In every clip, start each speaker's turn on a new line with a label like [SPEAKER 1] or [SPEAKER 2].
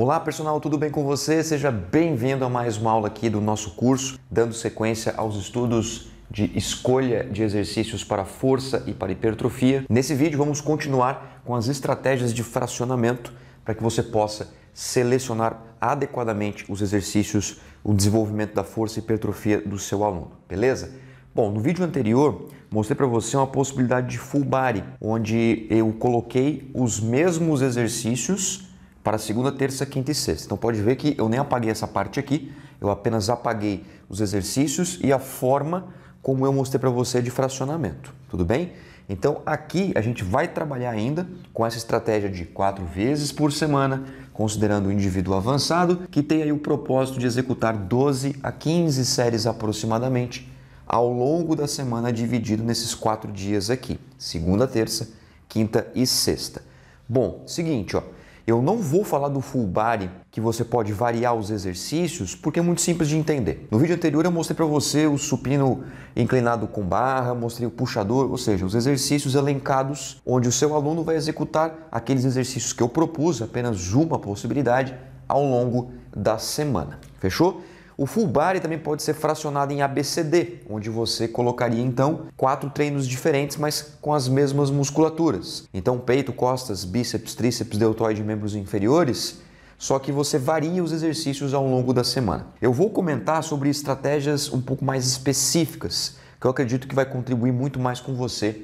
[SPEAKER 1] Olá, personal, tudo bem com você? Seja bem-vindo a mais uma aula aqui do nosso curso, dando sequência aos estudos de escolha de exercícios para força e para hipertrofia. Nesse vídeo vamos continuar com as estratégias de fracionamento para que você possa selecionar adequadamente os exercícios, o desenvolvimento da força e hipertrofia do seu aluno, beleza? Bom, no vídeo anterior mostrei para você uma possibilidade de full body, onde eu coloquei os mesmos exercícios para segunda, terça, quinta e sexta. Então pode ver que eu nem apaguei essa parte aqui, eu apenas apaguei os exercícios e a forma como eu mostrei para você de fracionamento, tudo bem? Então aqui a gente vai trabalhar ainda com essa estratégia de quatro vezes por semana, considerando o indivíduo avançado, que tem aí o propósito de executar 12 a 15 séries aproximadamente ao longo da semana, dividido nesses quatro dias aqui: segunda, terça, quinta e sexta. Bom, seguinte, ó, eu não vou falar do full body, que você pode variar os exercícios, porque é muito simples de entender. No vídeo anterior eu mostrei para você o supino inclinado com barra, mostrei o puxador, ou seja, os exercícios elencados onde o seu aluno vai executar aqueles exercícios que eu propus, apenas uma possibilidade, ao longo da semana. Fechou? O full body também pode ser fracionado em ABCD, onde você colocaria então quatro treinos diferentes, mas com as mesmas musculaturas. Então peito, costas, bíceps, tríceps, deltoide e membros inferiores, só que você varia os exercícios ao longo da semana. Eu vou comentar sobre estratégias um pouco mais específicas, que eu acredito que vai contribuir muito mais com você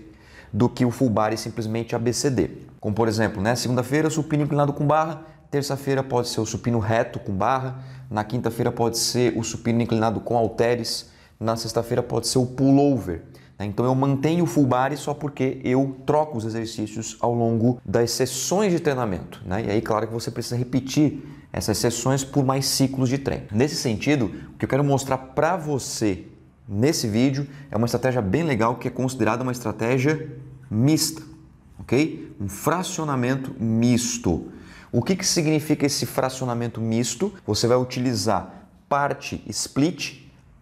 [SPEAKER 1] do que o full body simplesmente ABCD. Como por exemplo, né, segunda-feira supino inclinado com barra, Terça-feira pode ser o supino reto com barra, na quinta-feira pode ser o supino inclinado com halteres, na sexta-feira pode ser o pullover. Né? Então eu mantenho o full body só porque eu troco os exercícios ao longo das sessões de treinamento. Né? E aí, claro que você precisa repetir essas sessões por mais ciclos de treino. Nesse sentido, o que eu quero mostrar para você nesse vídeo é uma estratégia bem legal que é considerada uma estratégia mista, ok? Um fracionamento misto. O que, que significa esse fracionamento misto? Você vai utilizar parte split,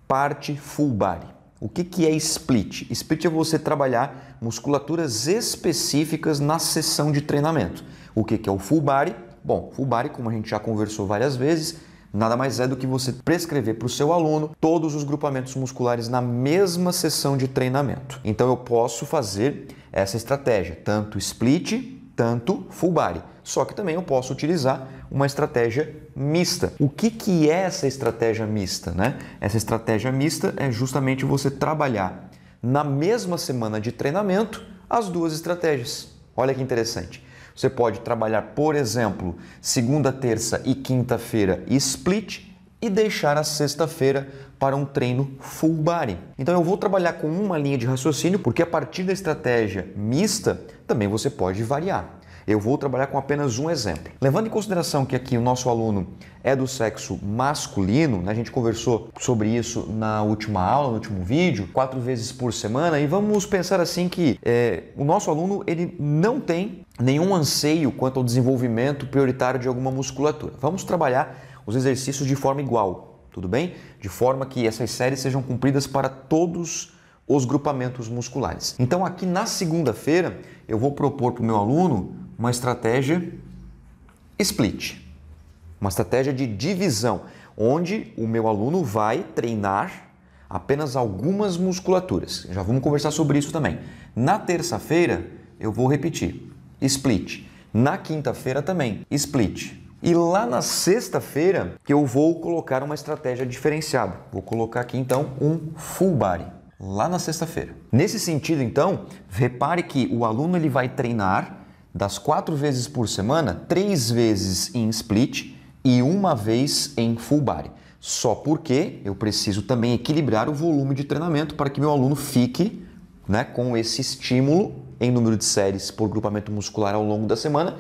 [SPEAKER 1] parte full body. O que, que é split? Split é você trabalhar musculaturas específicas na sessão de treinamento. O que, que é o full body? Bom, full body, como a gente já conversou várias vezes, nada mais é do que você prescrever para o seu aluno todos os grupamentos musculares na mesma sessão de treinamento. Então eu posso fazer essa estratégia, tanto split, tanto full body. Só que também eu posso utilizar uma estratégia mista. O que, que é essa estratégia mista? Né? Essa estratégia mista é justamente você trabalhar na mesma semana de treinamento as duas estratégias. Olha que interessante. Você pode trabalhar, por exemplo, segunda, terça e quinta-feira split e deixar a sexta-feira para um treino full body. Então eu vou trabalhar com uma linha de raciocínio, porque a partir da estratégia mista, também você pode variar. Eu vou trabalhar com apenas um exemplo. Levando em consideração que aqui o nosso aluno é do sexo masculino, né? a gente conversou sobre isso na última aula, no último vídeo, quatro vezes por semana, e vamos pensar assim que é, o nosso aluno ele não tem nenhum anseio quanto ao desenvolvimento prioritário de alguma musculatura. Vamos trabalhar os exercícios de forma igual, tudo bem? De forma que essas séries sejam cumpridas para todos os grupamentos musculares. Então aqui na segunda-feira eu vou propor para o meu aluno uma estratégia split, uma estratégia de divisão, onde o meu aluno vai treinar apenas algumas musculaturas. Já vamos conversar sobre isso também. Na terça-feira, eu vou repetir: split. Na quinta-feira também, split. E lá na sexta-feira que eu vou colocar uma estratégia diferenciada. Vou colocar aqui então um full body lá na sexta-feira. Nesse sentido, então, repare que o aluno ele vai treinar das quatro vezes por semana, três vezes em split e uma vez em full body. Só porque eu preciso também equilibrar o volume de treinamento para que meu aluno fique né, com esse estímulo em número de séries por grupamento muscular ao longo da semana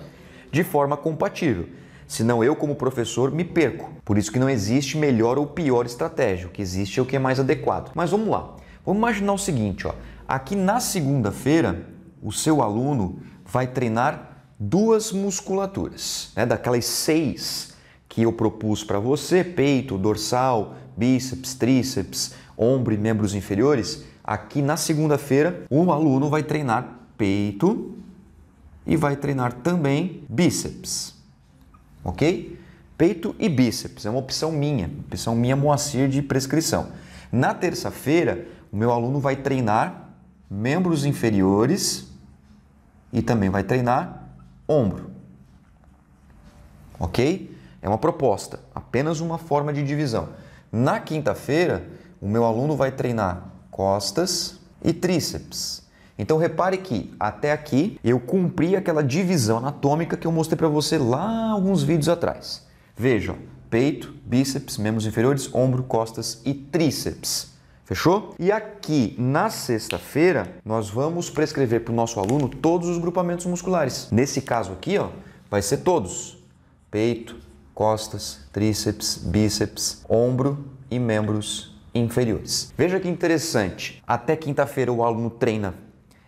[SPEAKER 1] de forma compatível. Senão eu, como professor, me perco. Por isso que não existe melhor ou pior estratégia. O que existe é o que é mais adequado. Mas vamos lá. Vamos imaginar o seguinte, ó. Aqui na segunda-feira, o seu aluno vai treinar duas musculaturas, né? daquelas seis que eu propus para você: peito, dorsal, bíceps, tríceps, ombro e membros inferiores. Aqui na segunda-feira, um aluno vai treinar peito e vai treinar também bíceps, ok? Peito e bíceps é uma opção minha, opção minha Moacir de prescrição. Na terça-feira, o meu aluno vai treinar membros inferiores e também vai treinar ombro. Ok? É uma proposta, apenas uma forma de divisão. Na quinta-feira, o meu aluno vai treinar costas e tríceps. Então repare que até aqui eu cumpri aquela divisão anatômica que eu mostrei para você lá alguns vídeos atrás. Vejam, peito, bíceps, membros inferiores, ombro, costas e tríceps. Fechou? E aqui na sexta-feira, nós vamos prescrever para o nosso aluno todos os grupamentos musculares. Nesse caso aqui, ó, vai ser todos: peito, costas, tríceps, bíceps, ombro e membros inferiores. Veja que interessante. Até quinta-feira o aluno treina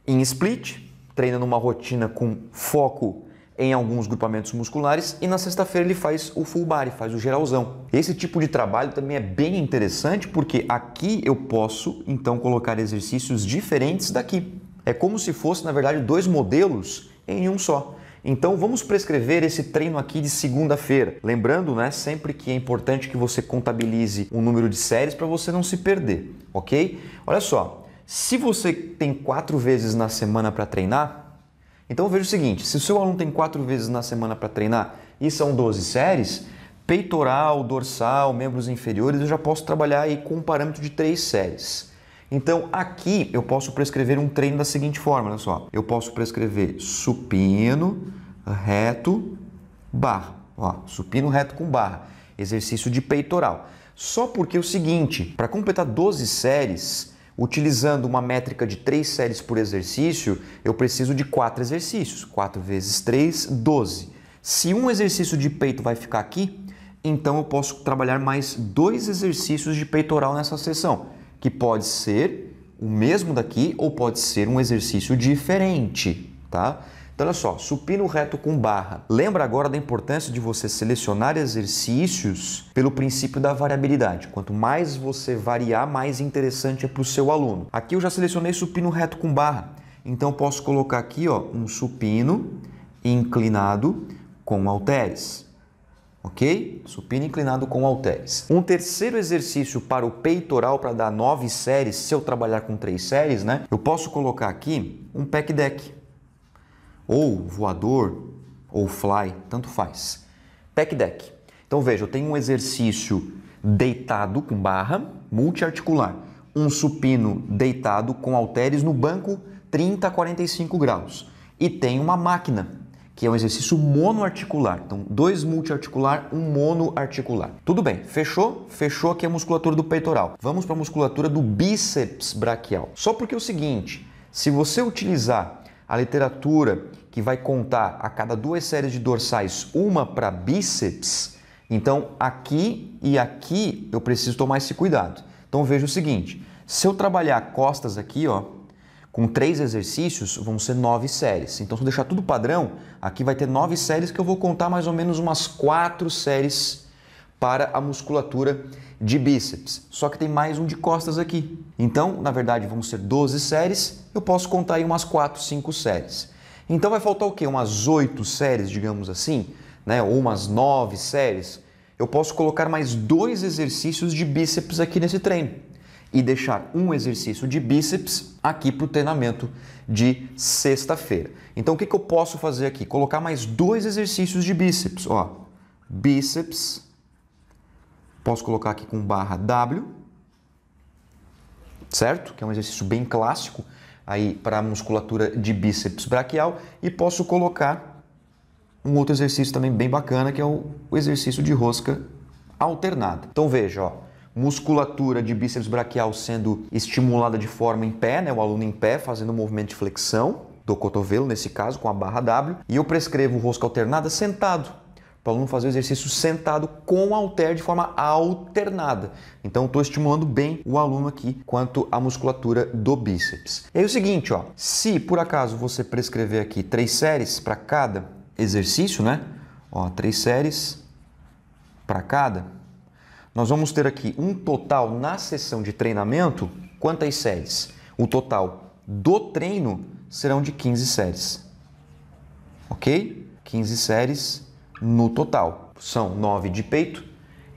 [SPEAKER 1] em split, treina numa rotina com foco em alguns grupamentos musculares e na sexta-feira ele faz o full body, faz o geralzão. Esse tipo de trabalho também é bem interessante porque aqui eu posso então colocar exercícios diferentes daqui. É como se fosse, na verdade, dois modelos em um só. Então vamos prescrever esse treino aqui de segunda-feira. Lembrando, né, sempre que é importante que você contabilize um número de séries para você não se perder, ok? Olha só, se você tem quatro vezes na semana para treinar, então veja o seguinte: se o seu aluno tem quatro vezes na semana para treinar e são 12 séries, peitoral, dorsal, membros inferiores, eu já posso trabalhar aí com um parâmetro de três séries. Então aqui eu posso prescrever um treino da seguinte forma, olha só. Eu posso prescrever supino, reto, barra. Ó, supino reto com barra. Exercício de peitoral. Só porque é o seguinte, para completar 12 séries, Utilizando uma métrica de três séries por exercício, eu preciso de quatro exercícios. 4 vezes 3, 12. Se um exercício de peito vai ficar aqui, então eu posso trabalhar mais dois exercícios de peitoral nessa sessão, que pode ser o mesmo daqui ou pode ser um exercício diferente, tá? Então, olha só, supino reto com barra. Lembra agora da importância de você selecionar exercícios pelo princípio da variabilidade. Quanto mais você variar, mais interessante é para o seu aluno. Aqui eu já selecionei supino reto com barra. Então, posso colocar aqui ó, um supino inclinado com halteres. Ok? Supino inclinado com halteres. Um terceiro exercício para o peitoral, para dar nove séries, se eu trabalhar com três séries, né? Eu posso colocar aqui um pec deck ou voador, ou fly, tanto faz. pec deck. Então veja, eu tenho um exercício deitado com barra, multiarticular. Um supino deitado com halteres no banco, 30 a 45 graus. E tem uma máquina, que é um exercício monoarticular. Então, dois multiarticular, um monoarticular. Tudo bem, fechou? Fechou aqui a musculatura do peitoral. Vamos para a musculatura do bíceps braquial. Só porque é o seguinte, se você utilizar a literatura que vai contar a cada duas séries de dorsais uma para bíceps, então aqui e aqui eu preciso tomar esse cuidado. Então veja o seguinte: se eu trabalhar costas aqui, ó, com três exercícios, vão ser nove séries. Então, se eu deixar tudo padrão, aqui vai ter nove séries que eu vou contar mais ou menos umas quatro séries para a musculatura de bíceps, só que tem mais um de costas aqui. Então, na verdade, vão ser 12 séries, eu posso contar aí umas 4, 5 séries. Então vai faltar o quê? Umas 8 séries, digamos assim, né? ou umas 9 séries. Eu posso colocar mais dois exercícios de bíceps aqui nesse treino e deixar um exercício de bíceps aqui para o treinamento de sexta-feira. Então o que, que eu posso fazer aqui? Colocar mais dois exercícios de bíceps, ó, bíceps Posso colocar aqui com barra W, certo? Que é um exercício bem clássico aí para musculatura de bíceps braquial e posso colocar um outro exercício também bem bacana que é o, o exercício de rosca alternada. Então veja, ó, musculatura de bíceps braquial sendo estimulada de forma em pé, né, o aluno em pé fazendo um movimento de flexão do cotovelo nesse caso com a barra W e eu prescrevo rosca alternada sentado para o aluno fazer o exercício sentado com halter de forma alternada. Então, estou estimulando bem o aluno aqui quanto à musculatura do bíceps. é o seguinte, ó, se por acaso você prescrever aqui três séries para cada exercício, né? Ó, três séries para cada, nós vamos ter aqui um total na sessão de treinamento, quantas séries? O total do treino serão de 15 séries. Ok? 15 séries no total. São 9 de peito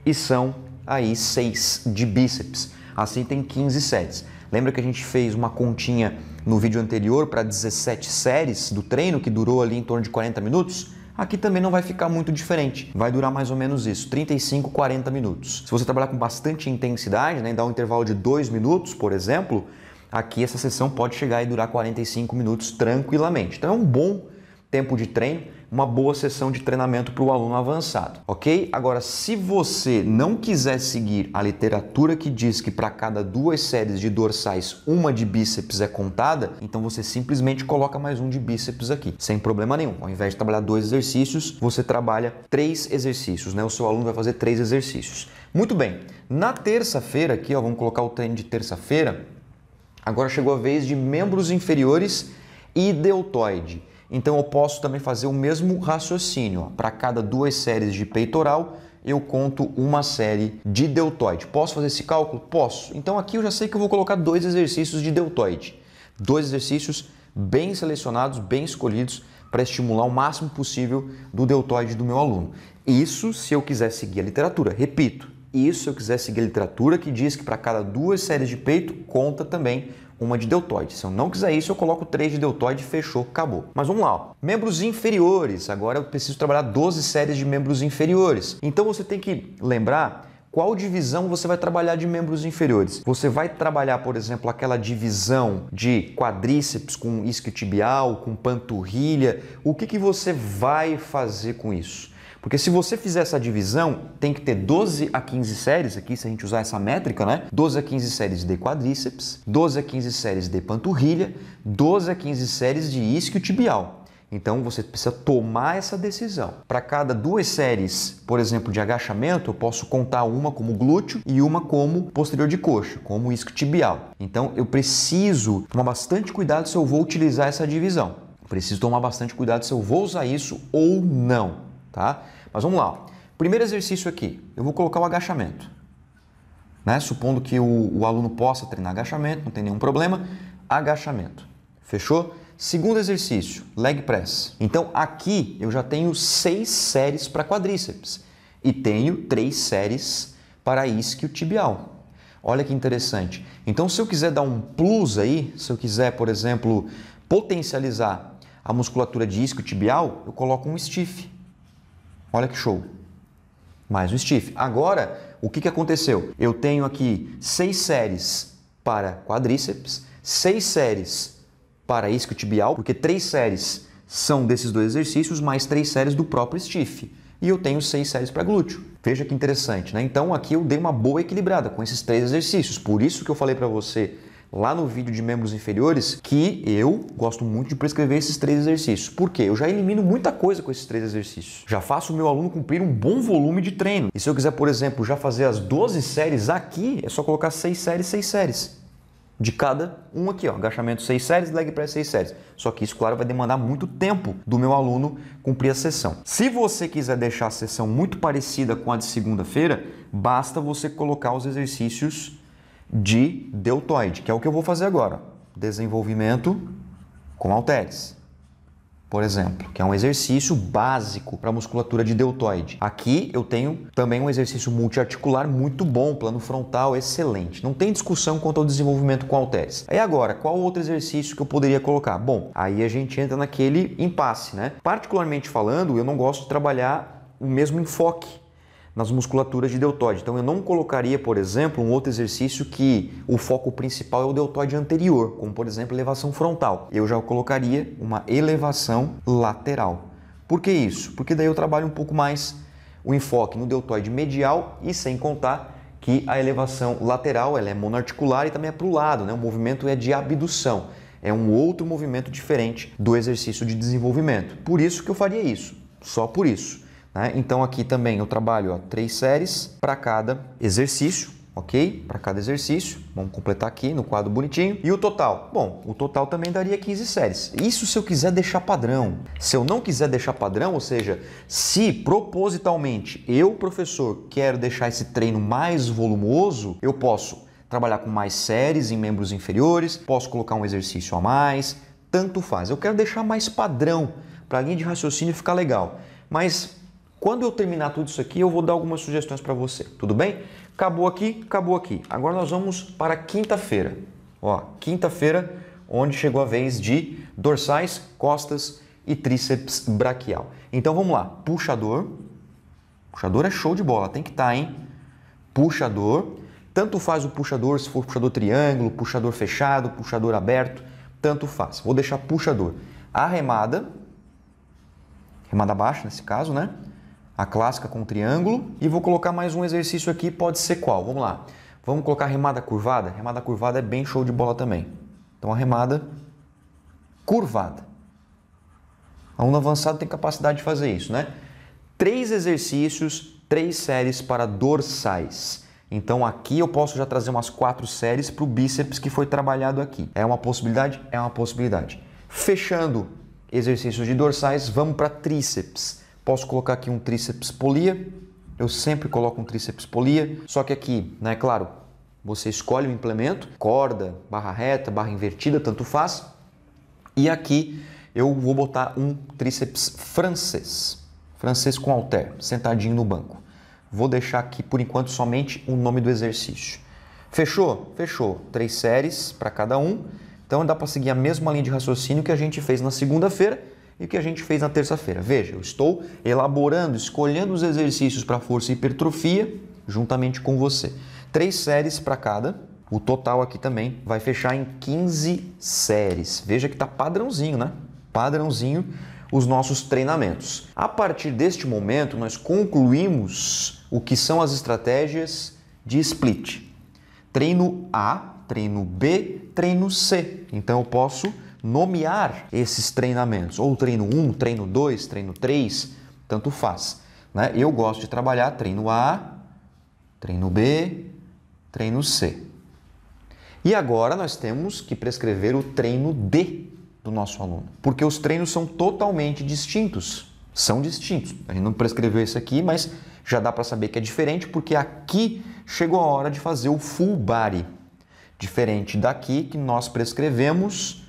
[SPEAKER 1] e são aí 6 de bíceps. Assim tem 15 sets. Lembra que a gente fez uma continha no vídeo anterior para 17 séries do treino que durou ali em torno de 40 minutos? Aqui também não vai ficar muito diferente. Vai durar mais ou menos isso, 35, 40 minutos. Se você trabalhar com bastante intensidade, né, dar um intervalo de 2 minutos, por exemplo, aqui essa sessão pode chegar e durar 45 minutos tranquilamente. Então é um bom tempo de treino uma boa sessão de treinamento para o aluno avançado, ok? Agora, se você não quiser seguir a literatura que diz que para cada duas séries de dorsais uma de bíceps é contada, então você simplesmente coloca mais um de bíceps aqui, sem problema nenhum. Ao invés de trabalhar dois exercícios, você trabalha três exercícios, né? O seu aluno vai fazer três exercícios. Muito bem, na terça-feira aqui, ó, vamos colocar o treino de terça-feira. Agora chegou a vez de membros inferiores e deltoide. Então eu posso também fazer o mesmo raciocínio. Para cada duas séries de peitoral, eu conto uma série de deltoide. Posso fazer esse cálculo? Posso. Então aqui eu já sei que eu vou colocar dois exercícios de deltoide. Dois exercícios bem selecionados, bem escolhidos para estimular o máximo possível do deltoide do meu aluno. Isso se eu quiser seguir a literatura. Repito, isso se eu quiser seguir a literatura que diz que para cada duas séries de peito conta também uma de deltoide. Se eu não quiser isso, eu coloco 3 de deltoide, fechou, acabou. Mas vamos lá. Ó. Membros inferiores. Agora eu preciso trabalhar 12 séries de membros inferiores. Então você tem que lembrar qual divisão você vai trabalhar de membros inferiores. Você vai trabalhar, por exemplo, aquela divisão de quadríceps com isquiotibial, com panturrilha. O que, que você vai fazer com isso? Porque se você fizer essa divisão, tem que ter 12 a 15 séries aqui, se a gente usar essa métrica, né? 12 a 15 séries de quadríceps, 12 a 15 séries de panturrilha, 12 a 15 séries de isquiotibial. Então você precisa tomar essa decisão. Para cada duas séries, por exemplo, de agachamento, eu posso contar uma como glúteo e uma como posterior de coxa, como isquiotibial. Então eu preciso tomar bastante cuidado se eu vou utilizar essa divisão. preciso tomar bastante cuidado se eu vou usar isso ou não, tá? Mas vamos lá. Primeiro exercício aqui, eu vou colocar o agachamento. Né? Supondo que o, o aluno possa treinar agachamento, não tem nenhum problema. Agachamento. Fechou? Segundo exercício, leg press. Então aqui eu já tenho seis séries para quadríceps e tenho três séries para isquiotibial. Olha que interessante. Então, se eu quiser dar um plus aí, se eu quiser, por exemplo, potencializar a musculatura de isquiotibial, eu coloco um stiff. Olha que show. Mais um stiff. Agora, o que, que aconteceu? Eu tenho aqui seis séries para quadríceps, seis séries para isquiotibial, porque três séries são desses dois exercícios, mais três séries do próprio stiff. E eu tenho seis séries para glúteo. Veja que interessante, né? Então aqui eu dei uma boa equilibrada com esses três exercícios. Por isso que eu falei para você lá no vídeo de membros inferiores que eu gosto muito de prescrever esses três exercícios. Por quê? Eu já elimino muita coisa com esses três exercícios. Já faço o meu aluno cumprir um bom volume de treino. E se eu quiser, por exemplo, já fazer as 12 séries aqui, é só colocar 6 séries, 6 séries. De cada um aqui, ó. Agachamento 6 séries, leg press 6 séries. Só que isso, claro, vai demandar muito tempo do meu aluno cumprir a sessão. Se você quiser deixar a sessão muito parecida com a de segunda-feira, basta você colocar os exercícios de deltoide, que é o que eu vou fazer agora. Desenvolvimento com halteres, por exemplo, que é um exercício básico para musculatura de deltoide. Aqui eu tenho também um exercício multiarticular muito bom, plano frontal excelente. Não tem discussão quanto ao desenvolvimento com halteres. E agora, qual outro exercício que eu poderia colocar? Bom, aí a gente entra naquele impasse, né? Particularmente falando, eu não gosto de trabalhar o mesmo enfoque nas musculaturas de deltoide. Então eu não colocaria, por exemplo, um outro exercício que o foco principal é o deltoide anterior, como por exemplo elevação frontal. Eu já colocaria uma elevação lateral. Por que isso? Porque daí eu trabalho um pouco mais o enfoque no deltoide medial e sem contar que a elevação lateral ela é monoarticular e também é para o lado, né? o movimento é de abdução. É um outro movimento diferente do exercício de desenvolvimento. Por isso que eu faria isso, só por isso. Né? Então aqui também eu trabalho ó, três séries para cada exercício, ok? Para cada exercício. Vamos completar aqui no quadro bonitinho. E o total? Bom, o total também daria 15 séries. Isso se eu quiser deixar padrão. Se eu não quiser deixar padrão, ou seja, se propositalmente eu, professor, quero deixar esse treino mais volumoso, eu posso trabalhar com mais séries em membros inferiores, posso colocar um exercício a mais, tanto faz. Eu quero deixar mais padrão para a linha de raciocínio ficar legal. Mas quando eu terminar tudo isso aqui, eu vou dar algumas sugestões para você, tudo bem? Acabou aqui, acabou aqui. Agora nós vamos para quinta-feira. Ó, quinta-feira, onde chegou a vez de dorsais, costas e tríceps braquial. Então vamos lá, puxador. Puxador é show de bola, tem que estar, tá, hein? Puxador. Tanto faz o puxador, se for puxador triângulo, puxador fechado, puxador aberto, tanto faz. Vou deixar puxador. Arremada, remada baixa nesse caso, né? a clássica com triângulo. E vou colocar mais um exercício aqui, pode ser qual? Vamos lá. Vamos colocar remada curvada? Remada curvada é bem show de bola também. Então a remada curvada. Aluno avançado tem capacidade de fazer isso, né? Três exercícios, três séries para dorsais. Então aqui eu posso já trazer umas quatro séries para o bíceps que foi trabalhado aqui. É uma possibilidade? É uma possibilidade. Fechando exercícios de dorsais, vamos para tríceps posso colocar aqui um tríceps polia. Eu sempre coloco um tríceps polia, só que aqui, né, claro, você escolhe o implemento, corda, barra reta, barra invertida, tanto faz. E aqui eu vou botar um tríceps francês, francês com halter, sentadinho no banco. Vou deixar aqui por enquanto somente o nome do exercício. Fechou? Fechou. Três séries para cada um. Então dá para seguir a mesma linha de raciocínio que a gente fez na segunda-feira e o que a gente fez na terça-feira? Veja, eu estou elaborando, escolhendo os exercícios para força e hipertrofia juntamente com você. Três séries para cada. O total aqui também vai fechar em 15 séries. Veja que está padrãozinho, né? Padrãozinho os nossos treinamentos. A partir deste momento, nós concluímos o que são as estratégias de split. Treino A, treino B, treino C. Então eu posso nomear esses treinamentos, ou treino 1, treino 2, treino 3, tanto faz. Né? Eu gosto de trabalhar treino A, treino B, treino C. E agora nós temos que prescrever o treino D do nosso aluno, porque os treinos são totalmente distintos. São distintos. A gente não prescreveu isso aqui, mas já dá para saber que é diferente, porque aqui chegou a hora de fazer o full body, diferente daqui que nós prescrevemos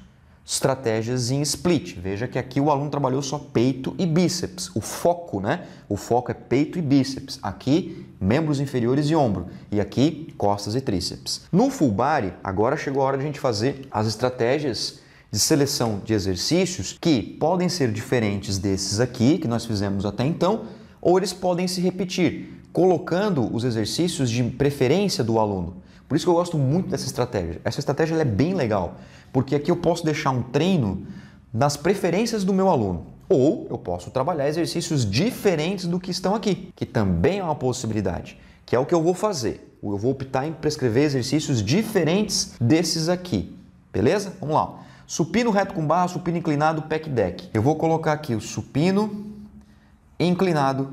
[SPEAKER 1] estratégias em split. Veja que aqui o aluno trabalhou só peito e bíceps. O foco, né? O foco é peito e bíceps. Aqui, membros inferiores e ombro. E aqui, costas e tríceps. No full body, agora chegou a hora de a gente fazer as estratégias de seleção de exercícios que podem ser diferentes desses aqui que nós fizemos até então, ou eles podem se repetir, colocando os exercícios de preferência do aluno. Por isso que eu gosto muito dessa estratégia. Essa estratégia é bem legal, porque aqui eu posso deixar um treino nas preferências do meu aluno. Ou eu posso trabalhar exercícios diferentes do que estão aqui, que também é uma possibilidade, que é o que eu vou fazer. Eu vou optar em prescrever exercícios diferentes desses aqui. Beleza? Vamos lá. Supino reto com barra, supino inclinado, pec deck. Eu vou colocar aqui o supino inclinado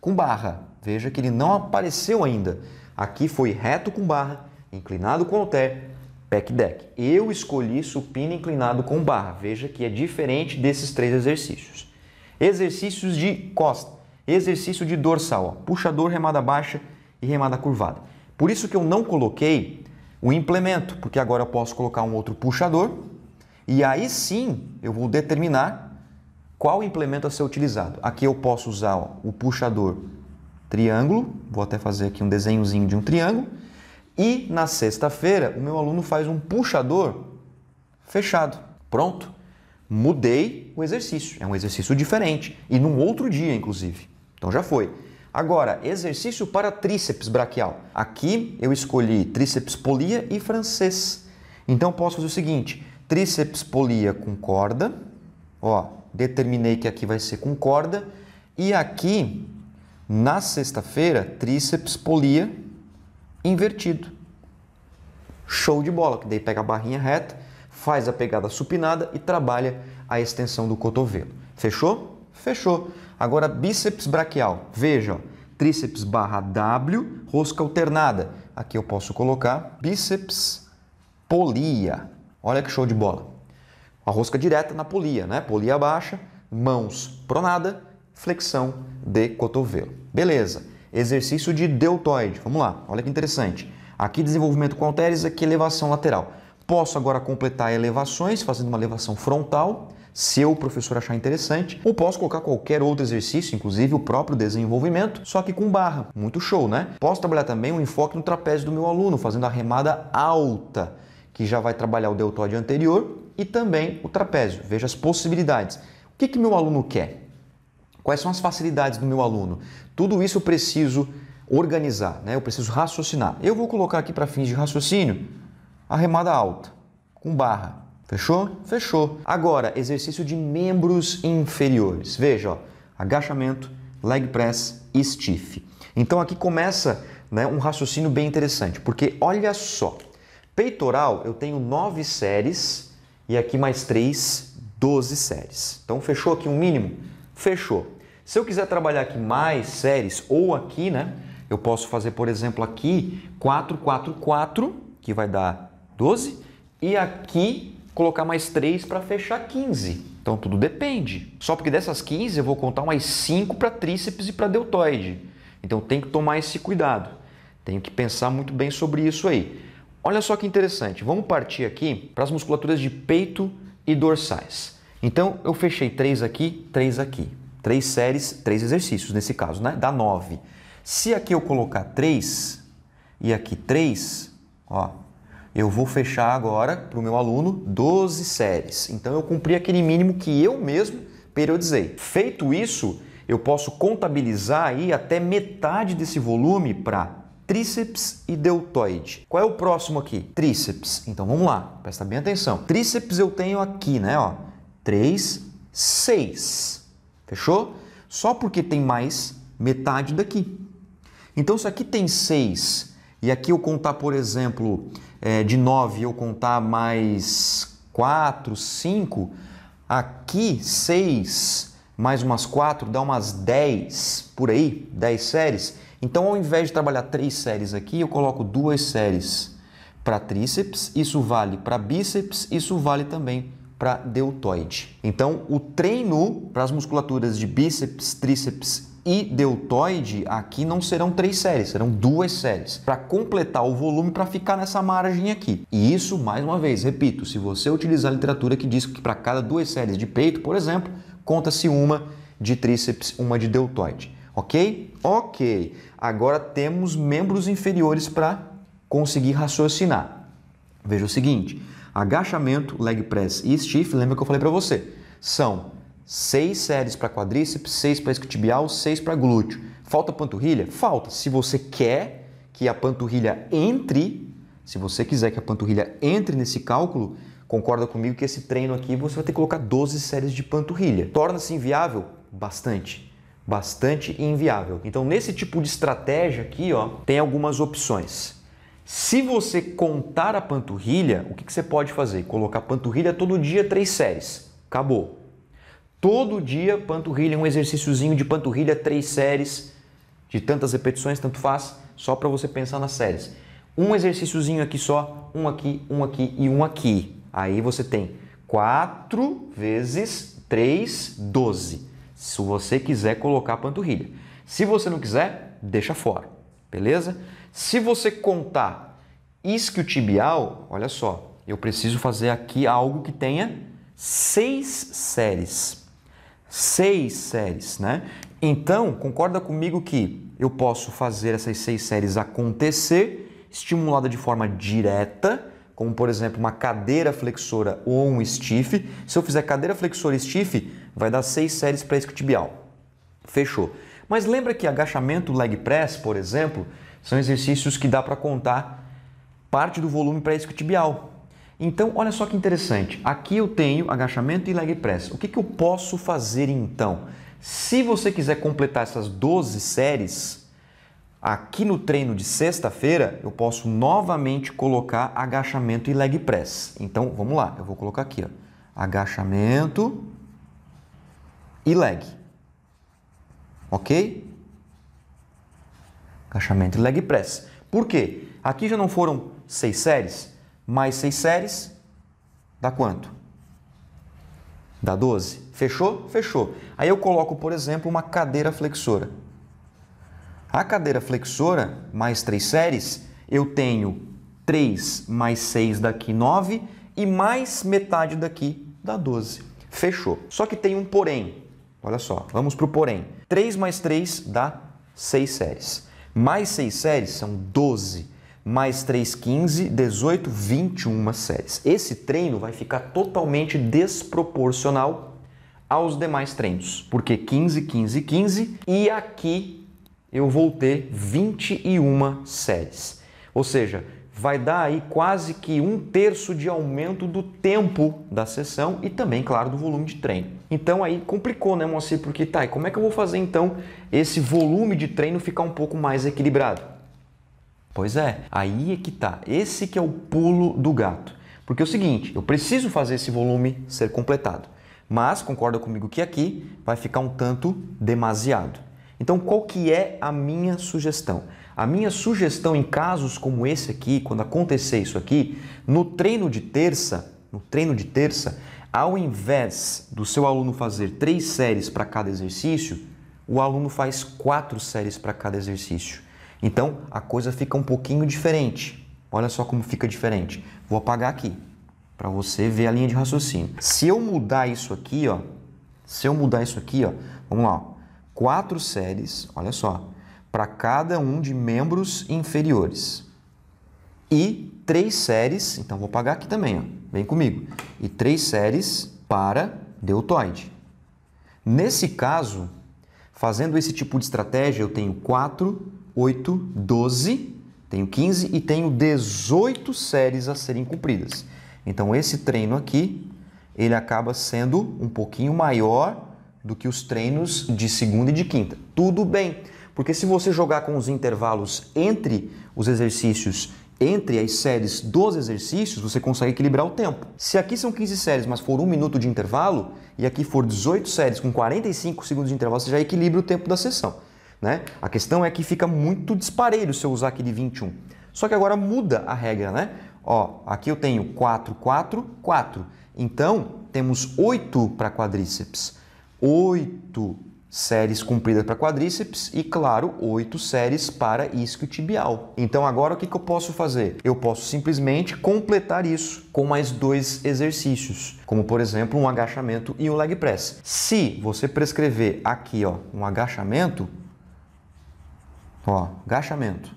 [SPEAKER 1] com barra. Veja que ele não apareceu ainda. Aqui foi reto com barra, inclinado com halter, pack deck. Eu escolhi supino inclinado com barra. Veja que é diferente desses três exercícios. Exercícios de costa, exercício de dorsal, ó, puxador, remada baixa e remada curvada. Por isso que eu não coloquei o implemento, porque agora eu posso colocar um outro puxador e aí sim eu vou determinar qual implemento a ser utilizado. Aqui eu posso usar ó, o puxador triângulo, vou até fazer aqui um desenhozinho de um triângulo, e na sexta-feira o meu aluno faz um puxador fechado. Pronto? Mudei o exercício. É um exercício diferente e num outro dia, inclusive. Então já foi. Agora, exercício para tríceps braquial. Aqui eu escolhi tríceps polia e francês. Então posso fazer o seguinte: tríceps polia com corda. Ó, determinei que aqui vai ser com corda e aqui na sexta-feira, tríceps polia invertido. Show de bola, que daí pega a barrinha reta, faz a pegada supinada e trabalha a extensão do cotovelo. Fechou? Fechou. Agora bíceps braquial. Veja, ó, tríceps barra W, rosca alternada. Aqui eu posso colocar bíceps polia. Olha que show de bola. A rosca direta na polia, né? Polia baixa, mãos pronada, flexão de cotovelo. Beleza. Exercício de deltoide. Vamos lá. Olha que interessante. Aqui desenvolvimento com halteres, aqui elevação lateral. Posso agora completar elevações fazendo uma elevação frontal, se o professor achar interessante, ou posso colocar qualquer outro exercício, inclusive o próprio desenvolvimento, só que com barra. Muito show, né? Posso trabalhar também o um enfoque no trapézio do meu aluno, fazendo a remada alta, que já vai trabalhar o deltóide anterior e também o trapézio. Veja as possibilidades. O que, que meu aluno quer? Quais são as facilidades do meu aluno? Tudo isso eu preciso organizar, né? eu preciso raciocinar. Eu vou colocar aqui para fins de raciocínio a remada alta, com barra. Fechou? Fechou. Agora, exercício de membros inferiores. Veja, ó, agachamento, leg press e stiff. Então aqui começa né, um raciocínio bem interessante, porque olha só, peitoral eu tenho nove séries e aqui mais três, doze séries. Então fechou aqui um mínimo? Fechou. Se eu quiser trabalhar aqui mais séries ou aqui, né? Eu posso fazer, por exemplo, aqui 4, 4, 4, que vai dar 12, e aqui colocar mais 3 para fechar 15. Então tudo depende. Só porque dessas 15 eu vou contar mais 5 para tríceps e para deltoide. Então tem que tomar esse cuidado. Tenho que pensar muito bem sobre isso aí. Olha só que interessante. Vamos partir aqui para as musculaturas de peito e dorsais. Então eu fechei 3 aqui, 3 aqui. Três séries, três exercícios nesse caso, né? Dá nove. Se aqui eu colocar três e aqui três, ó, eu vou fechar agora para o meu aluno 12 séries. Então eu cumpri aquele mínimo que eu mesmo periodizei. Feito isso, eu posso contabilizar aí até metade desse volume para tríceps e deltoide. Qual é o próximo aqui? Tríceps. Então vamos lá, presta bem atenção. Tríceps eu tenho aqui, né? Ó, três, seis. Fechou? Só porque tem mais metade daqui. Então, se aqui tem 6 e aqui eu contar, por exemplo, é, de 9 eu contar mais 4, 5, aqui 6 mais umas 4 dá umas 10 por aí, 10 séries. Então, ao invés de trabalhar 3 séries aqui, eu coloco 2 séries para tríceps, isso vale para bíceps, isso vale também para para deltoide. Então, o treino para as musculaturas de bíceps, tríceps e deltoide aqui não serão três séries, serão duas séries para completar o volume para ficar nessa margem aqui. E isso, mais uma vez, repito, se você utilizar a literatura que diz que para cada duas séries de peito, por exemplo, conta-se uma de tríceps, uma de deltoide. Ok? Ok. Agora temos membros inferiores para conseguir raciocinar. Veja o seguinte: Agachamento, leg press e stiff, lembra que eu falei para você, são seis séries para quadríceps, seis para isquiotibial, seis para glúteo. Falta panturrilha? Falta. Se você quer que a panturrilha entre, se você quiser que a panturrilha entre nesse cálculo, concorda comigo que esse treino aqui você vai ter que colocar 12 séries de panturrilha. Torna-se inviável? Bastante bastante inviável. Então, nesse tipo de estratégia aqui, ó, tem algumas opções. Se você contar a panturrilha, o que, que você pode fazer? Colocar panturrilha todo dia, três séries. Acabou. Todo dia, panturrilha, um exercíciozinho de panturrilha, três séries, de tantas repetições, tanto faz, só para você pensar nas séries. Um exercíciozinho aqui só, um aqui, um aqui e um aqui. Aí você tem 4 vezes 3, 12. Se você quiser colocar panturrilha. Se você não quiser, deixa fora, beleza? Se você contar isquiotibial, olha só, eu preciso fazer aqui algo que tenha seis séries. Seis séries, né? Então, concorda comigo que eu posso fazer essas seis séries acontecer, estimulada de forma direta, como por exemplo uma cadeira flexora ou um stiff. Se eu fizer cadeira flexora e stiff, vai dar seis séries para isquiotibial. Fechou. Mas lembra que agachamento leg press, por exemplo, são exercícios que dá para contar parte do volume para isquiotibial. Então, olha só que interessante. Aqui eu tenho agachamento e leg press. O que, que eu posso fazer então? Se você quiser completar essas 12 séries, aqui no treino de sexta-feira, eu posso novamente colocar agachamento e leg press. Então, vamos lá. Eu vou colocar aqui, ó. Agachamento e leg. OK? Agachamento e leg press. Por quê? Aqui já não foram seis séries? Mais seis séries dá quanto? Dá 12. Fechou? Fechou. Aí eu coloco, por exemplo, uma cadeira flexora. A cadeira flexora, mais três séries, eu tenho 3 mais 6 daqui, 9, e mais metade daqui dá 12. Fechou. Só que tem um porém. Olha só, vamos para o porém. 3 mais 3 dá 6 séries. Mais 6 séries são 12. Mais 3, 15, 18, 21 séries. Esse treino vai ficar totalmente desproporcional aos demais treinos, porque 15, 15, 15 e aqui eu vou ter 21 séries. Ou seja, vai dar aí quase que um terço de aumento do tempo da sessão e também, claro, do volume de treino. Então aí complicou, né, Moacir? Porque tá, e como é que eu vou fazer então esse volume de treino ficar um pouco mais equilibrado? Pois é, aí é que tá. Esse que é o pulo do gato. Porque é o seguinte, eu preciso fazer esse volume ser completado. Mas concorda comigo que aqui vai ficar um tanto demasiado. Então, qual que é a minha sugestão? A minha sugestão em casos como esse aqui, quando acontecer isso aqui, no treino de terça, no treino de terça, ao invés do seu aluno fazer três séries para cada exercício, o aluno faz quatro séries para cada exercício. Então a coisa fica um pouquinho diferente. Olha só como fica diferente. Vou apagar aqui para você ver a linha de raciocínio. Se eu mudar isso aqui, ó, se eu mudar isso aqui, ó, vamos lá, ó, quatro séries, olha só, para cada um de membros inferiores. E três séries, então vou pagar aqui também, ó, vem comigo, e três séries para deltoide. Nesse caso, fazendo esse tipo de estratégia, eu tenho 4, 8, 12, tenho 15 e tenho 18 séries a serem cumpridas. Então, esse treino aqui, ele acaba sendo um pouquinho maior do que os treinos de segunda e de quinta. Tudo bem, porque se você jogar com os intervalos entre os exercícios entre as séries dos exercícios, você consegue equilibrar o tempo. Se aqui são 15 séries, mas for um minuto de intervalo, e aqui for 18 séries com 45 segundos de intervalo, você já equilibra o tempo da sessão. Né? A questão é que fica muito disparelho se eu usar aquele 21. Só que agora muda a regra, né? Ó, aqui eu tenho 4, 4, 4. Então, temos 8 para quadríceps, 8 séries compridas para quadríceps e, claro, oito séries para isquiotibial. Então agora o que, que eu posso fazer? Eu posso simplesmente completar isso com mais dois exercícios, como por exemplo um agachamento e um leg press. Se você prescrever aqui ó, um agachamento, ó, agachamento.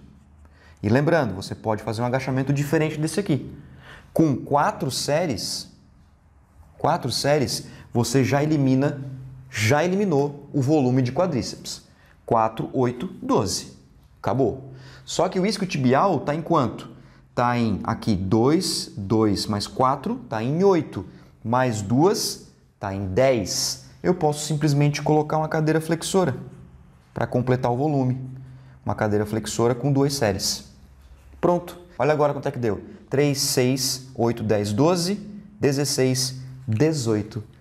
[SPEAKER 1] E lembrando, você pode fazer um agachamento diferente desse aqui. Com quatro séries, quatro séries, você já elimina já eliminou o volume de quadríceps. 4, 8, 12. Acabou. Só que o isquiotibial está em quanto? Está em aqui 2, 2 mais 4, está em 8. Mais 2, está em 10. Eu posso simplesmente colocar uma cadeira flexora para completar o volume. Uma cadeira flexora com duas séries. Pronto. Olha agora quanto é que deu. 3, 6, 8, 10, 12, 16,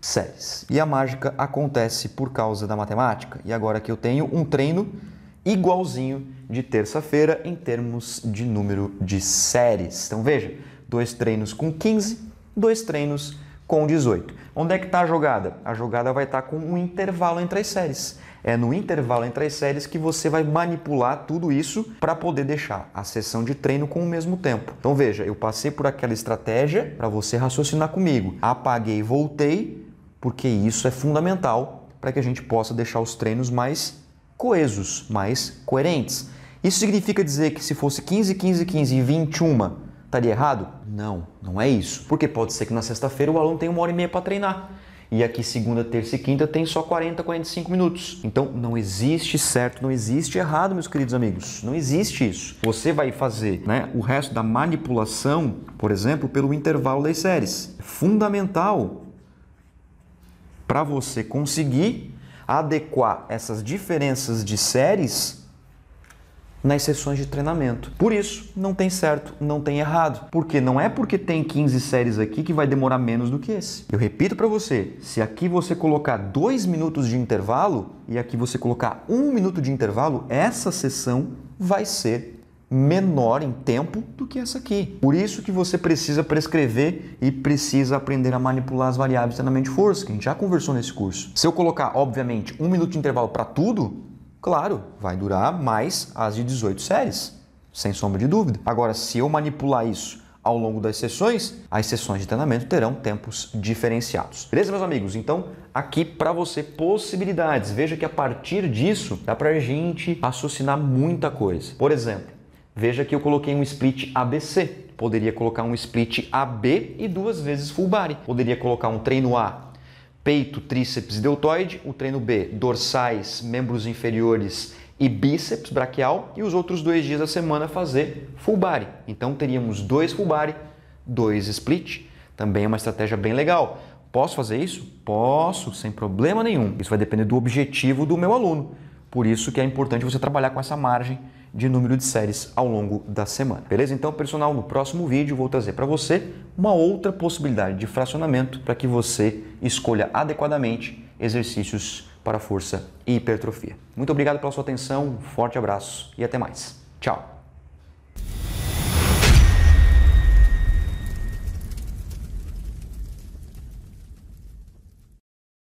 [SPEAKER 1] séries E a mágica acontece por causa da matemática. E agora que eu tenho um treino igualzinho de terça-feira em termos de número de séries. Então veja, dois treinos com 15, dois treinos com 18. Onde é que está a jogada? A jogada vai estar tá com um intervalo entre as séries. É no intervalo entre as séries que você vai manipular tudo isso para poder deixar a sessão de treino com o mesmo tempo. Então veja, eu passei por aquela estratégia para você raciocinar comigo. Apaguei e voltei, porque isso é fundamental para que a gente possa deixar os treinos mais coesos, mais coerentes. Isso significa dizer que se fosse 15, 15, 15 e 21, estaria errado? Não, não é isso. Porque pode ser que na sexta-feira o aluno tenha uma hora e meia para treinar. E aqui segunda, terça e quinta tem só 40, 45 minutos. Então não existe certo, não existe errado, meus queridos amigos. Não existe isso. Você vai fazer né, o resto da manipulação, por exemplo, pelo intervalo das séries. É fundamental para você conseguir adequar essas diferenças de séries nas sessões de treinamento. Por isso, não tem certo, não tem errado. Porque não é porque tem 15 séries aqui que vai demorar menos do que esse. Eu repito para você, se aqui você colocar dois minutos de intervalo e aqui você colocar um minuto de intervalo, essa sessão vai ser menor em tempo do que essa aqui. Por isso que você precisa prescrever e precisa aprender a manipular as variáveis treinamento de força, que a gente já conversou nesse curso. Se eu colocar, obviamente, um minuto de intervalo para tudo, Claro, vai durar mais as de 18 séries, sem sombra de dúvida. Agora, se eu manipular isso ao longo das sessões, as sessões de treinamento terão tempos diferenciados. Beleza, meus amigos? Então, aqui para você possibilidades. Veja que a partir disso dá para a gente raciocinar muita coisa. Por exemplo, veja que eu coloquei um split ABC. Poderia colocar um split AB e duas vezes full body. Poderia colocar um treino A peito, tríceps e deltoide, o treino B, dorsais, membros inferiores e bíceps braquial, e os outros dois dias da semana fazer full body. Então teríamos dois full body, dois split, também é uma estratégia bem legal. Posso fazer isso? Posso, sem problema nenhum. Isso vai depender do objetivo do meu aluno. Por isso que é importante você trabalhar com essa margem de número de séries ao longo da semana. Beleza? Então, pessoal, no próximo vídeo vou trazer para você uma outra possibilidade de fracionamento para que você escolha adequadamente exercícios para força e hipertrofia. Muito obrigado pela sua atenção, um forte abraço e até mais. Tchau!